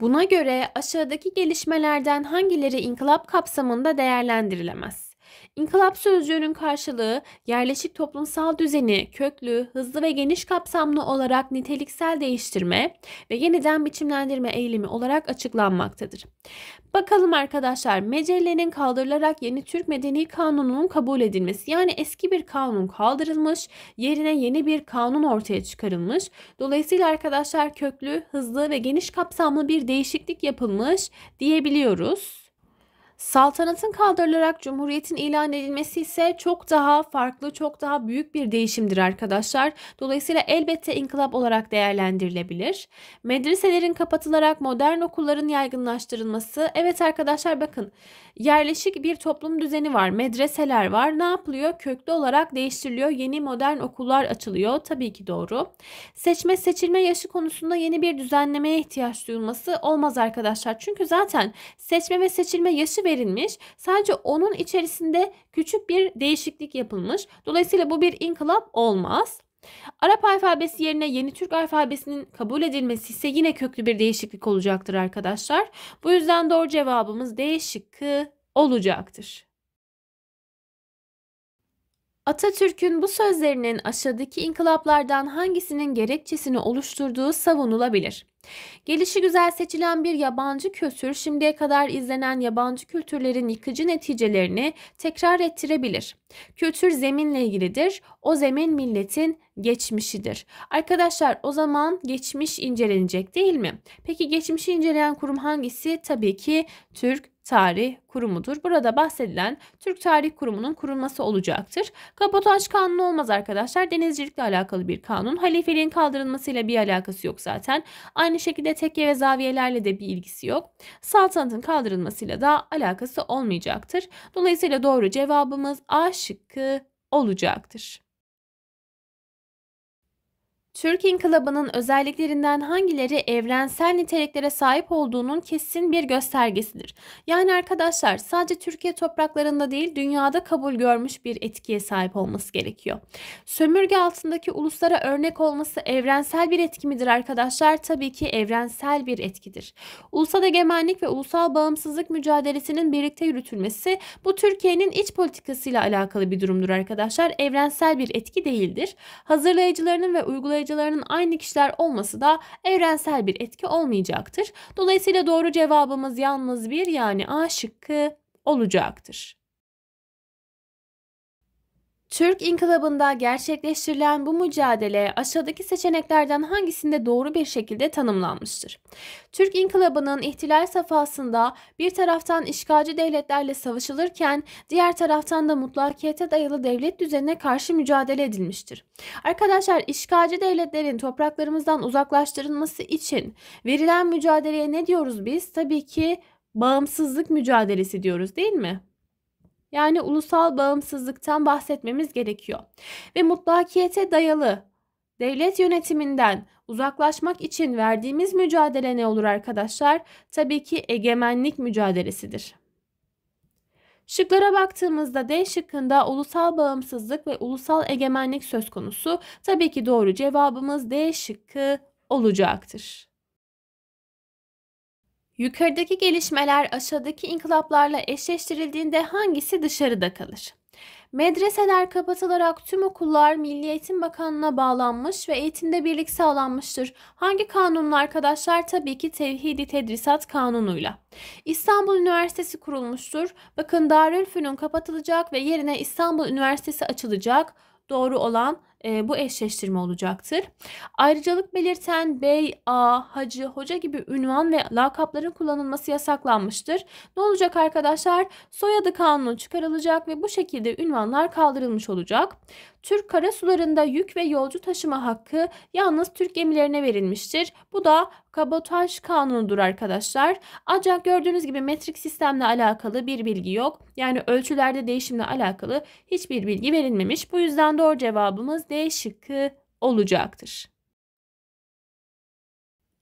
Buna göre aşağıdaki gelişmelerden hangileri inkılap kapsamında değerlendirilemez? İnkılap sözcüğünün karşılığı yerleşik toplumsal düzeni köklü, hızlı ve geniş kapsamlı olarak niteliksel değiştirme ve yeniden biçimlendirme eğilimi olarak açıklanmaktadır. Bakalım arkadaşlar Mecelle'nin kaldırılarak yeni Türk Medeni Kanunu'nun kabul edilmesi yani eski bir kanun kaldırılmış yerine yeni bir kanun ortaya çıkarılmış. Dolayısıyla arkadaşlar köklü, hızlı ve geniş kapsamlı bir değişiklik yapılmış diyebiliyoruz. Saltanatın kaldırılarak cumhuriyetin ilan edilmesi ise çok daha farklı, çok daha büyük bir değişimdir arkadaşlar. Dolayısıyla elbette inkılap olarak değerlendirilebilir. Medreselerin kapatılarak modern okulların yaygınlaştırılması. Evet arkadaşlar bakın yerleşik bir toplum düzeni var. Medreseler var. Ne yapılıyor? Köklü olarak değiştiriliyor. Yeni modern okullar açılıyor. Tabii ki doğru. Seçme seçilme yaşı konusunda yeni bir düzenlemeye ihtiyaç duyulması olmaz arkadaşlar. Çünkü zaten seçme ve seçilme yaşı verilmiş. Sadece onun içerisinde küçük bir değişiklik yapılmış. Dolayısıyla bu bir inkılap olmaz. Arap alfabesi yerine yeni Türk alfabesinin kabul edilmesi ise yine köklü bir değişiklik olacaktır arkadaşlar. Bu yüzden doğru cevabımız D şıkkı olacaktır. Atatürk'ün bu sözlerinin aşağıdaki inkılaplardan hangisinin gerekçesini oluşturduğu savunulabilir. Gelişi güzel seçilen bir yabancı kültür şimdiye kadar izlenen yabancı kültürlerin yıkıcı neticelerini tekrar ettirebilir. Kültür zeminle ilgilidir. O zemin milletin geçmişidir. Arkadaşlar o zaman geçmiş incelenecek değil mi? Peki geçmişi inceleyen kurum hangisi? Tabii ki Türk Tarih Kurumu'dur. Burada bahsedilen Türk Tarih Kurumu'nun kurulması olacaktır. Kabotaj kanunu olmaz arkadaşlar. Denizcilikle alakalı bir kanun. Halifeliğin kaldırılmasıyla bir alakası yok zaten. Aynı şekilde tekke ve zaviyelerle de bir ilgisi yok. Saltanatın kaldırılmasıyla da alakası olmayacaktır. Dolayısıyla doğru cevabımız A şıkkı olacaktır. Türk İnkılabı'nın özelliklerinden hangileri evrensel niteliklere sahip olduğunun kesin bir göstergesidir. Yani arkadaşlar sadece Türkiye topraklarında değil dünyada kabul görmüş bir etkiye sahip olması gerekiyor. Sömürge altındaki uluslara örnek olması evrensel bir etki midir arkadaşlar? Tabii ki evrensel bir etkidir. Ulusal egemenlik ve ulusal bağımsızlık mücadelesinin birlikte yürütülmesi bu Türkiye'nin iç politikasıyla alakalı bir durumdur arkadaşlar. Evrensel bir etki değildir. Hazırlayıcılarının ve uygulayıcılarının uygulayıcılarının aynı kişiler olması da evrensel bir etki olmayacaktır. Dolayısıyla doğru cevabımız yalnız bir yani A şıkkı olacaktır. Türk İnkılabı'nda gerçekleştirilen bu mücadele aşağıdaki seçeneklerden hangisinde doğru bir şekilde tanımlanmıştır? Türk İnkılabı'nın ihtilal safhasında bir taraftan işgalci devletlerle savaşılırken diğer taraftan da mutlakiyete dayalı devlet düzenine karşı mücadele edilmiştir. Arkadaşlar işgalci devletlerin topraklarımızdan uzaklaştırılması için verilen mücadeleye ne diyoruz biz? Tabii ki bağımsızlık mücadelesi diyoruz değil mi? yani ulusal bağımsızlıktan bahsetmemiz gerekiyor. Ve mutlakiyete dayalı devlet yönetiminden uzaklaşmak için verdiğimiz mücadele ne olur arkadaşlar? Tabii ki egemenlik mücadelesidir. Şıklara baktığımızda D şıkkında ulusal bağımsızlık ve ulusal egemenlik söz konusu. Tabii ki doğru cevabımız D şıkkı olacaktır. Yukarıdaki gelişmeler aşağıdaki inkılaplarla eşleştirildiğinde hangisi dışarıda kalır? Medreseler kapatılarak tüm okullar Milli Eğitim Bakanlığı'na bağlanmış ve eğitimde birlik sağlanmıştır. Hangi kanunla arkadaşlar? Tabii ki Tevhidi Tedrisat Kanunu'yla. İstanbul Üniversitesi kurulmuştur. Bakın Darülfünun kapatılacak ve yerine İstanbul Üniversitesi açılacak. Doğru olan e, bu eşleştirme olacaktır. Ayrıcalık belirten bey, a, hacı, hoca gibi ünvan ve lakapların kullanılması yasaklanmıştır. Ne olacak arkadaşlar? Soyadı kanunu çıkarılacak ve bu şekilde ünvanlar kaldırılmış olacak. Türk karasularında yük ve yolcu taşıma hakkı yalnız Türk gemilerine verilmiştir. Bu da kabotaj kanunudur arkadaşlar. Ancak gördüğünüz gibi metrik sistemle alakalı bir bilgi yok. Yani ölçülerde değişimle alakalı hiçbir bilgi verilmemiş. Bu yüzden doğru cevabımız D B şıkkı olacaktır.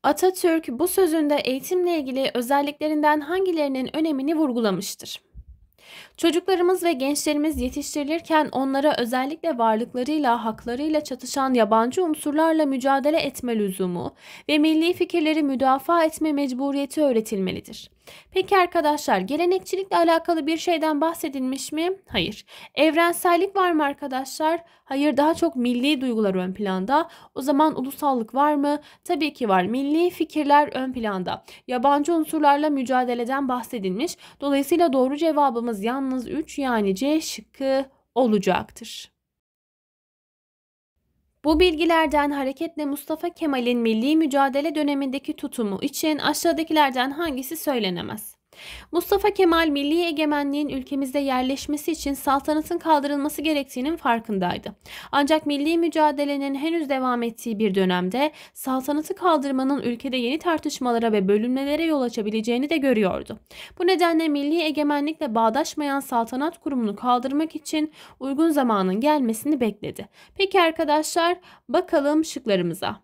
Atatürk bu sözünde eğitimle ilgili özelliklerinden hangilerinin önemini vurgulamıştır? Çocuklarımız ve gençlerimiz yetiştirilirken onlara özellikle varlıklarıyla, haklarıyla çatışan yabancı unsurlarla mücadele etme lüzumu ve milli fikirleri müdafaa etme mecburiyeti öğretilmelidir. Peki arkadaşlar gelenekçilikle alakalı bir şeyden bahsedilmiş mi? Hayır. Evrensellik var mı arkadaşlar? Hayır daha çok milli duygular ön planda. O zaman ulusallık var mı? Tabii ki var. Milli fikirler ön planda. Yabancı unsurlarla mücadeleden bahsedilmiş. Dolayısıyla doğru cevabımız cevabımız yalnız 3 yani C şıkkı olacaktır. Bu bilgilerden hareketle Mustafa Kemal'in milli mücadele dönemindeki tutumu için aşağıdakilerden hangisi söylenemez? Mustafa Kemal milli egemenliğin ülkemizde yerleşmesi için saltanatın kaldırılması gerektiğinin farkındaydı. Ancak milli mücadelenin henüz devam ettiği bir dönemde saltanatı kaldırmanın ülkede yeni tartışmalara ve bölünmelere yol açabileceğini de görüyordu. Bu nedenle milli egemenlikle bağdaşmayan saltanat kurumunu kaldırmak için uygun zamanın gelmesini bekledi. Peki arkadaşlar bakalım şıklarımıza.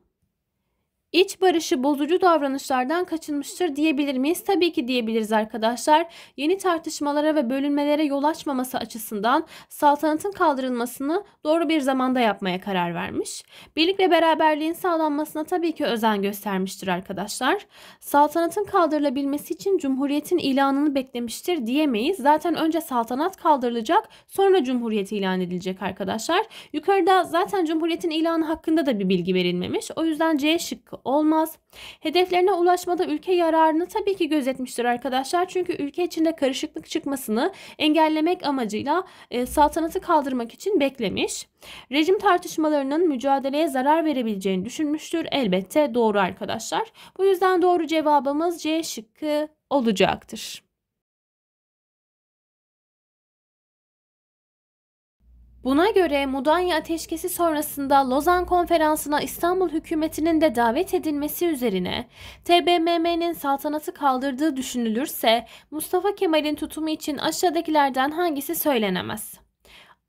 İç barışı bozucu davranışlardan kaçınmıştır diyebilir miyiz? Tabii ki diyebiliriz arkadaşlar. Yeni tartışmalara ve bölünmelere yol açmaması açısından saltanatın kaldırılmasını doğru bir zamanda yapmaya karar vermiş. Birlik ve beraberliğin sağlanmasına tabii ki özen göstermiştir arkadaşlar. Saltanatın kaldırılabilmesi için cumhuriyetin ilanını beklemiştir diyemeyiz. Zaten önce saltanat kaldırılacak sonra cumhuriyet ilan edilecek arkadaşlar. Yukarıda zaten cumhuriyetin ilanı hakkında da bir bilgi verilmemiş. O yüzden C şıkkı olmaz. Hedeflerine ulaşmada ülke yararını tabii ki gözetmiştir arkadaşlar. Çünkü ülke içinde karışıklık çıkmasını engellemek amacıyla e, saltanatı kaldırmak için beklemiş. Rejim tartışmalarının mücadeleye zarar verebileceğini düşünmüştür. Elbette doğru arkadaşlar. Bu yüzden doğru cevabımız C şıkkı olacaktır. Buna göre Mudanya ateşkesi sonrasında Lozan Konferansı'na İstanbul hükümetinin de davet edilmesi üzerine TBMM'nin saltanatı kaldırdığı düşünülürse Mustafa Kemal'in tutumu için aşağıdakilerden hangisi söylenemez?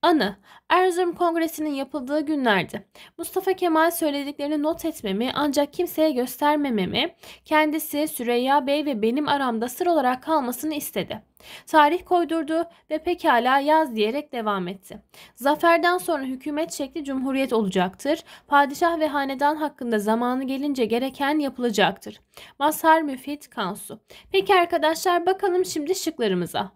Anı, Erzurum Kongresi'nin yapıldığı günlerdi. Mustafa Kemal söylediklerini not etmemi ancak kimseye göstermememi, kendisi Süreyya Bey ve benim aramda sır olarak kalmasını istedi. Tarih koydurdu ve pekala yaz diyerek devam etti. Zaferden sonra hükümet şekli cumhuriyet olacaktır. Padişah ve hanedan hakkında zamanı gelince gereken yapılacaktır. Mazhar Müfit Kansu. Peki arkadaşlar bakalım şimdi şıklarımıza.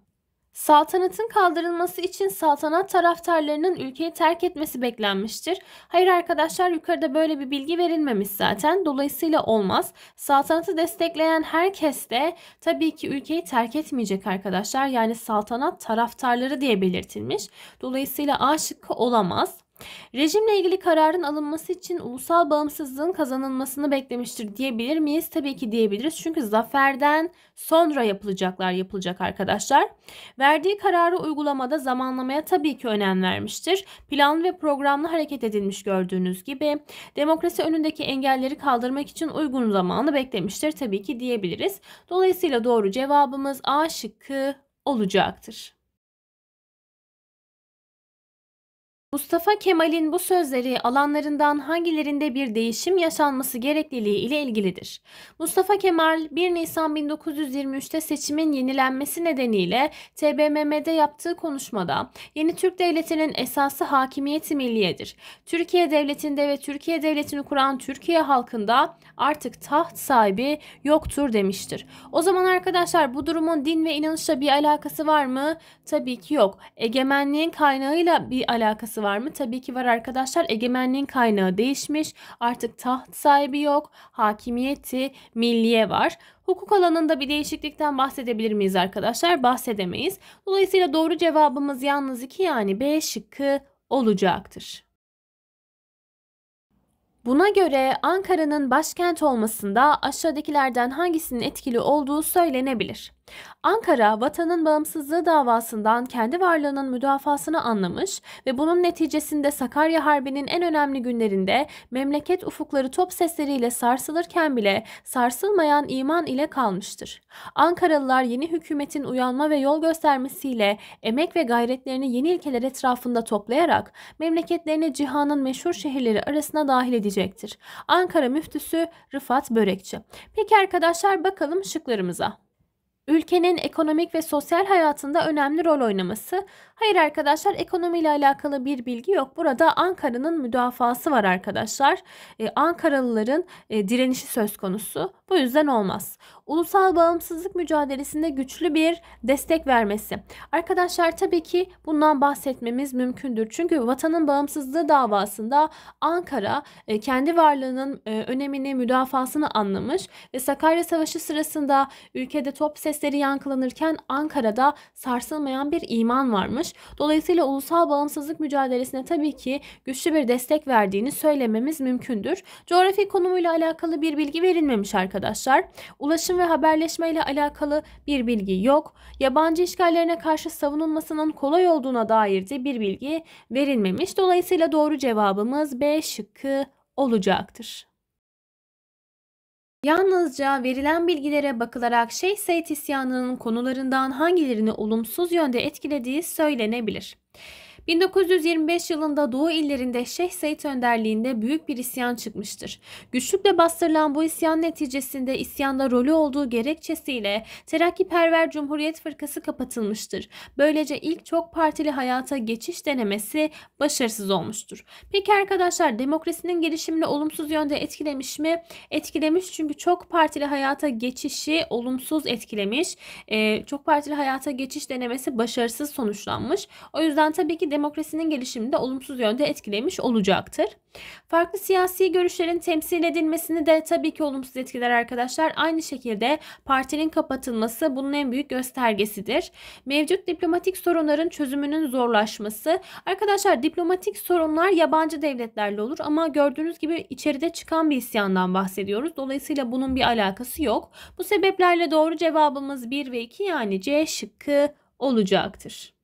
Saltanatın kaldırılması için saltanat taraftarlarının ülkeyi terk etmesi beklenmiştir. Hayır arkadaşlar yukarıda böyle bir bilgi verilmemiş zaten. Dolayısıyla olmaz. Saltanatı destekleyen herkes de tabii ki ülkeyi terk etmeyecek arkadaşlar. Yani saltanat taraftarları diye belirtilmiş. Dolayısıyla A şıkkı olamaz. Rejimle ilgili kararın alınması için ulusal bağımsızlığın kazanılmasını beklemiştir diyebilir miyiz? Tabii ki diyebiliriz. Çünkü zaferden sonra yapılacaklar yapılacak arkadaşlar. Verdiği kararı uygulamada zamanlamaya tabii ki önem vermiştir. Planlı ve programlı hareket edilmiş gördüğünüz gibi. Demokrasi önündeki engelleri kaldırmak için uygun zamanı beklemiştir tabii ki diyebiliriz. Dolayısıyla doğru cevabımız A şıkkı olacaktır. Mustafa Kemal'in bu sözleri alanlarından hangilerinde bir değişim yaşanması gerekliliği ile ilgilidir. Mustafa Kemal 1 Nisan 1923'te seçimin yenilenmesi nedeniyle TBMM'de yaptığı konuşmada yeni Türk devletinin esası hakimiyeti milliyedir. Türkiye devletinde ve Türkiye devletini kuran Türkiye halkında artık taht sahibi yoktur demiştir. O zaman arkadaşlar bu durumun din ve inanışla bir alakası var mı? Tabii ki yok. Egemenliğin kaynağıyla bir alakası var mı? Tabii ki var arkadaşlar. Egemenliğin kaynağı değişmiş. Artık taht sahibi yok. Hakimiyeti milliye var. Hukuk alanında bir değişiklikten bahsedebilir miyiz arkadaşlar? Bahsedemeyiz. Dolayısıyla doğru cevabımız yalnız 2 yani B şıkkı olacaktır. Buna göre Ankara'nın başkent olmasında aşağıdakilerden hangisinin etkili olduğu söylenebilir. Ankara, vatanın bağımsızlığı davasından kendi varlığının müdafasını anlamış ve bunun neticesinde Sakarya Harbi'nin en önemli günlerinde memleket ufukları top sesleriyle sarsılırken bile sarsılmayan iman ile kalmıştır. Ankaralılar yeni hükümetin uyanma ve yol göstermesiyle emek ve gayretlerini yeni ilkeler etrafında toplayarak memleketlerini cihanın meşhur şehirleri arasına dahil edecektir edilecektir. Ankara müftüsü Rıfat Börekçi. Peki arkadaşlar bakalım şıklarımıza ülkenin ekonomik ve sosyal hayatında önemli rol oynaması. Hayır arkadaşlar ekonomiyle alakalı bir bilgi yok. Burada Ankara'nın müdafası var arkadaşlar. Ee, Ankaralıların e, direnişi söz konusu. Bu yüzden olmaz. Ulusal bağımsızlık mücadelesinde güçlü bir destek vermesi. Arkadaşlar tabii ki bundan bahsetmemiz mümkündür. Çünkü vatanın bağımsızlığı davasında Ankara e, kendi varlığının e, önemini, müdafasını anlamış ve Sakarya Savaşı sırasında ülkede top ses sesleri yankılanırken Ankara'da sarsılmayan bir iman varmış. Dolayısıyla ulusal bağımsızlık mücadelesine tabii ki güçlü bir destek verdiğini söylememiz mümkündür. Coğrafi konumuyla alakalı bir bilgi verilmemiş arkadaşlar. Ulaşım ve haberleşme ile alakalı bir bilgi yok. Yabancı işgallerine karşı savunulmasının kolay olduğuna dair de bir bilgi verilmemiş. Dolayısıyla doğru cevabımız B şıkkı olacaktır. Yalnızca verilen bilgilere bakılarak Şeyh Said isyanının konularından hangilerini olumsuz yönde etkilediği söylenebilir. 1925 yılında Doğu illerinde Şeyh Said önderliğinde büyük bir isyan çıkmıştır. Güçlükle bastırılan bu isyan neticesinde isyanda rolü olduğu gerekçesiyle Terakkiperver Cumhuriyet Fırkası kapatılmıştır. Böylece ilk çok partili hayata geçiş denemesi başarısız olmuştur. Peki arkadaşlar demokrasinin gelişimini olumsuz yönde etkilemiş mi? Etkilemiş çünkü çok partili hayata geçişi olumsuz etkilemiş. Ee, çok partili hayata geçiş denemesi başarısız sonuçlanmış. O yüzden tabii ki demokrasinin gelişimini de olumsuz yönde etkilemiş olacaktır. Farklı siyasi görüşlerin temsil edilmesini de tabii ki olumsuz etkiler arkadaşlar. Aynı şekilde partinin kapatılması bunun en büyük göstergesidir. Mevcut diplomatik sorunların çözümünün zorlaşması. Arkadaşlar diplomatik sorunlar yabancı devletlerle olur ama gördüğünüz gibi içeride çıkan bir isyandan bahsediyoruz. Dolayısıyla bunun bir alakası yok. Bu sebeplerle doğru cevabımız 1 ve 2 yani C şıkkı olacaktır.